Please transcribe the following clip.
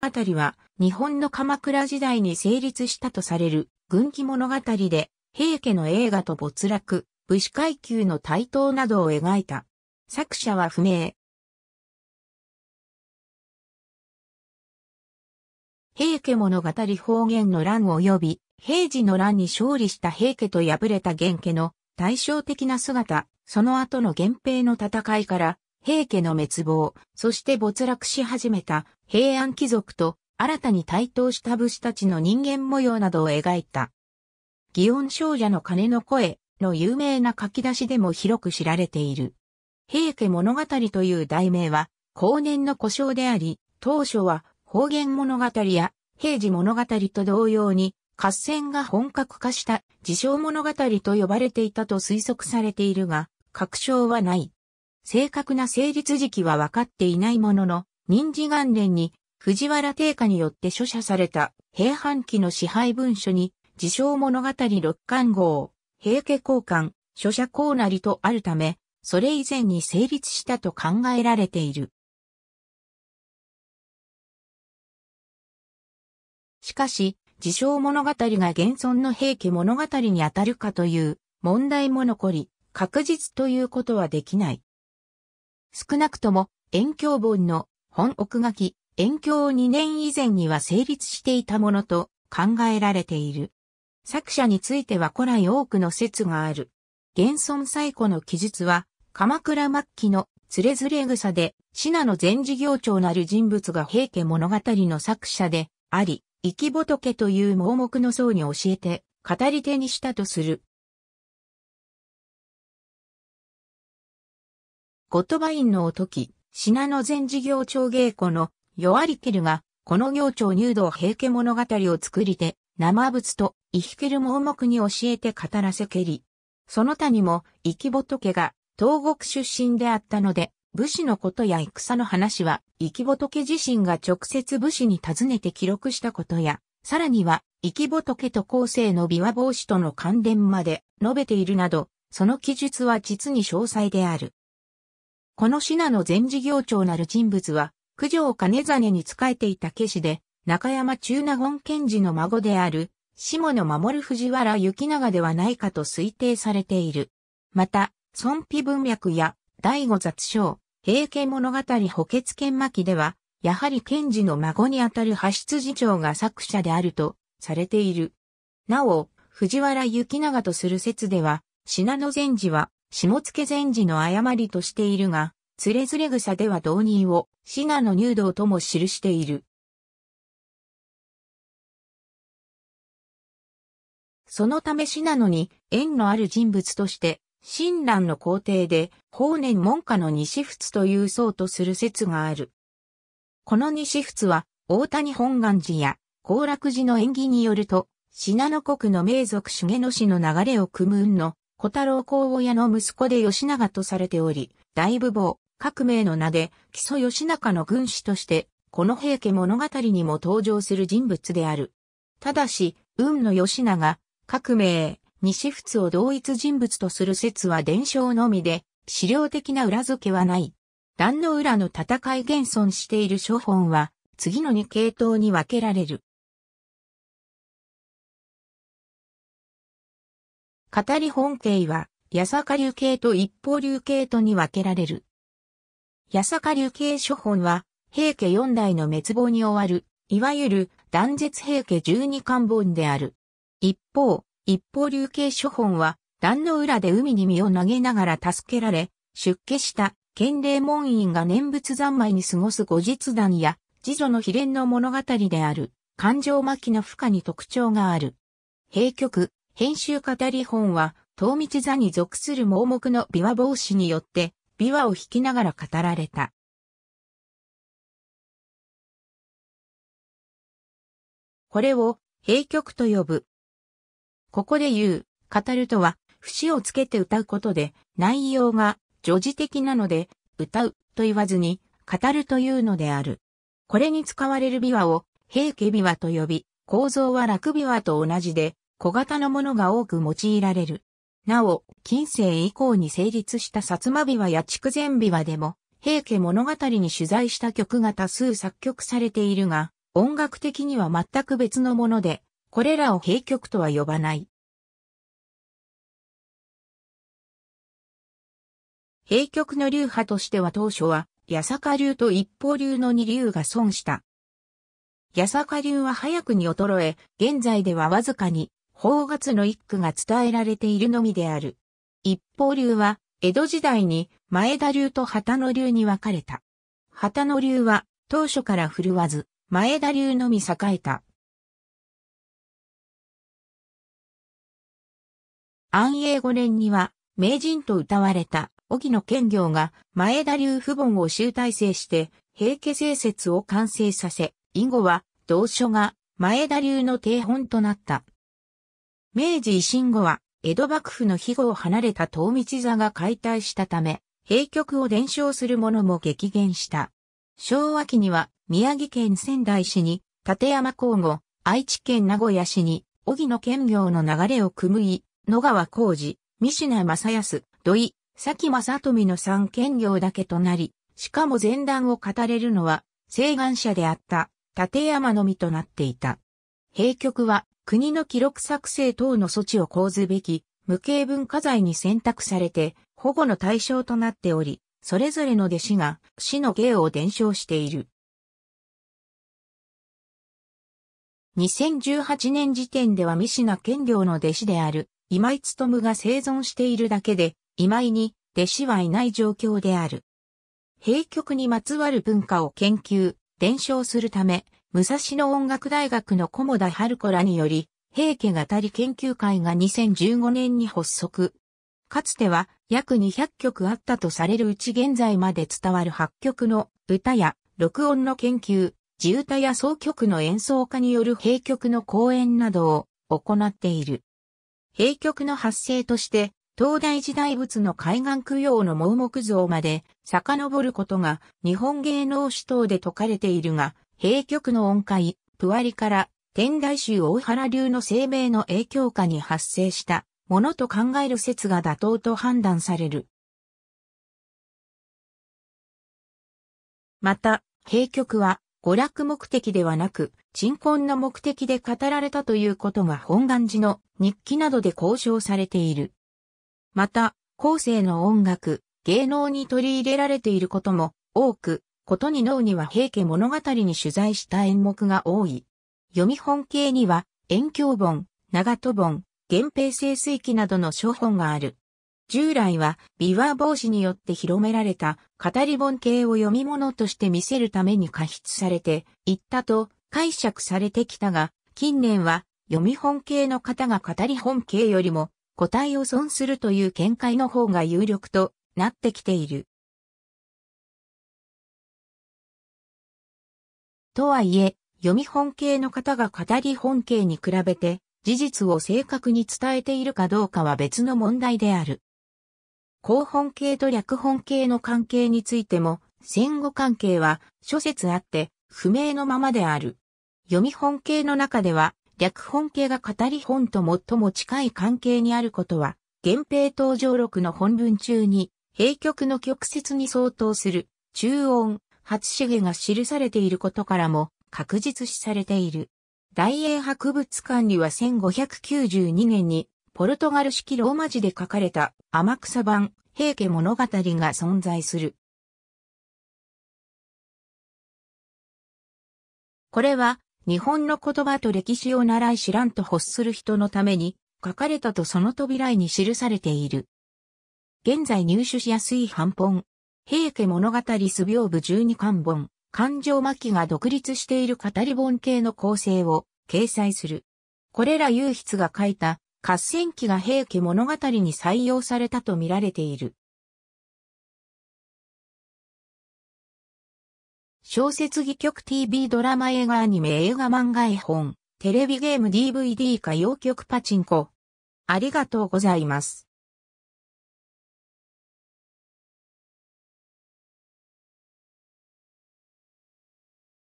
あたりは日本の鎌倉時代に成立したとされる軍記物語で平家の映画と没落、武士階級の台頭などを描いた。作者は不明。平家物語方言の乱及び平時の乱に勝利した平家と敗れた源家の対照的な姿、その後の源平の戦いから平家の滅亡、そして没落し始めた平安貴族と新たに台頭した武士たちの人間模様などを描いた。祇園少女の鐘の声の有名な書き出しでも広く知られている。平家物語という題名は、後年の故障であり、当初は方言物語や平時物語と同様に、合戦が本格化した自称物語と呼ばれていたと推測されているが、確証はない。正確な成立時期は分かっていないものの、人事元年に藤原定家によって書写された平半期の支配文書に、自称物語六巻号、平家交換、書写うなりとあるため、それ以前に成立したと考えられている。しかし、自称物語が現存の平家物語に当たるかという問題も残り、確実ということはできない。少なくとも、遠鏡本の本奥書き、遠鏡2年以前には成立していたものと考えられている。作者については古来多くの説がある。現存最古の記述は、鎌倉末期のつれずれ草で、信濃全事業長なる人物が平家物語の作者であり、生き仏という盲目の僧に教えて、語り手にしたとするゴトバインのおとき、品の前事業長芸子の、弱りケるが、この行長入道平家物語を作りて、生仏と、イヒケル盲目に教えて語らせけり。その他にも、生き仏が、東国出身であったので、武士のことや戦の話は、生き仏自身が直接武士に尋ねて記録したことや、さらには、生き仏と後世の琵琶帽子との関連まで述べているなど、その記述は実に詳細である。この品の全事業長なる人物は、九条兼実に仕えていた家しで、中山中納言賢治の孫である、下野守藤原行長ではないかと推定されている。また、孫妃文脈や、第五雑章、平家物語補欠剣巻では、やはり賢治の孫にあたる派出次長が作者であると、されている。なお、藤原行長とする説では、品の禅寺は、下野禅師の誤りとしているが、つれずれ草では導入を、シナ入道とも記している。そのためシナに縁のある人物として、親鸞の皇帝で、法然門下の西仏という僧とする説がある。この西仏は、大谷本願寺や、高楽寺の縁起によると、信濃国の名族重野氏の流れを組む運の小太郎公親の息子で吉永とされており、大武坊、革命の名で、木曽義仲の軍師として、この平家物語にも登場する人物である。ただし、運の吉永、革命、西仏を同一人物とする説は伝承のみで、資料的な裏付けはない。壇の裏の戦い現存している書本は、次の二系統に分けられる。語り本系は、八坂流系と一方流系とに分けられる。八坂流系書本は、平家四代の滅亡に終わる、いわゆる断絶平家十二巻本である。一方、一方流系書本は、壇の裏で海に身を投げながら助けられ、出家した県令門院が念仏三昧に過ごす後日談や、次女の秘伝の物語である、環状巻きの負荷に特徴がある。平局。編集語り本は、東道座に属する盲目の琵琶帽子によって、琵琶を弾きながら語られた。これを、平曲と呼ぶ。ここで言う、語るとは、節をつけて歌うことで、内容が、女児的なので、歌うと言わずに、語るというのである。これに使われる琵琶を、平家琵琶と呼び、構造は楽琵琶と同じで、小型のものが多く用いられる。なお、近世以降に成立した薩摩琵琶や筑前琵琶でも、平家物語に取材した曲が多数作曲されているが、音楽的には全く別のもので、これらを平曲とは呼ばない。平曲の流派としては当初は、八坂流と一方流の二流が損した。八坂流は早くに衰え、現在ではわずかに宝月の一句が伝えられているのみである。一方流は、江戸時代に前田流と旗の流に分かれた。旗の流は当初から振るわず、前田流のみ栄えた。安永五年には、名人と歌われた、荻野健行が前田流父母を集大成して、平家政説を完成させ、以後は、同書が前田流の定本となった。明治維新後は、江戸幕府の庇護を離れた東道座が解体したため、閉局を伝承する者も激減した。昭和期には、宮城県仙台市に、立山交後、愛知県名古屋市に、荻野県業の流れを組むい、野川浩二、三品正康、土井、崎正富の三県業だけとなり、しかも前段を語れるのは、請願者であった、立山のみとなっていた。閉局は、国の記録作成等の措置を講ずべき、無形文化財に選択されて、保護の対象となっており、それぞれの弟子が死の芸を伝承している。2018年時点では三品健良の弟子である今井勤が生存しているだけで、今井に弟子はいない状況である。平局にまつわる文化を研究、伝承するため、武蔵野音楽大学の菰田春子らにより、平家語り研究会が2015年に発足。かつては約200曲あったとされるうち現在まで伝わる8曲の歌や録音の研究、地歌や奏曲の演奏家による平曲の講演などを行っている。平曲の発生として、東大時代物の海岸供養の盲目像まで遡ることが日本芸能史等で説かれているが、平局の音階、プアリから天台宗大原流の生命の影響下に発生したものと考える説が妥当と判断される。また、平局は娯楽目的ではなく、鎮魂の目的で語られたということが本願寺の日記などで交渉されている。また、後世の音楽、芸能に取り入れられていることも多くことに脳には平家物語に取材した演目が多い。読み本系には、遠鏡本、長戸本、源平清水記などの書本がある。従来は、ビワー帽子によって広められた、語り本系を読み物として見せるために過筆されていったと解釈されてきたが、近年は、読み本系の方が語り本系よりも、個体を損するという見解の方が有力となってきている。とはいえ、読み本系の方が語り本系に比べて、事実を正確に伝えているかどうかは別の問題である。後本系と略本系の関係についても、戦後関係は諸説あって不明のままである。読み本系の中では、略本系が語り本と最も近い関係にあることは、源平登場録の本文中に、平曲の曲折に相当する、中音、初茂が記されていることからも確実視されている。大英博物館には1592年にポルトガル式ローマ字で書かれた天草版平家物語が存在する。これは日本の言葉と歴史を習い知らんと欲する人のために書かれたとその扉絵に記されている。現在入手しやすい半本、平家物語素描部12巻本、勘定巻が独立している語り本系の構成を掲載する。これら有筆が書いた合戦記が平家物語に採用されたと見られている。小説戯曲 TV ドラマ映画アニメ映画漫画絵本、テレビゲーム DVD 歌謡曲パチンコ。ありがとうございます。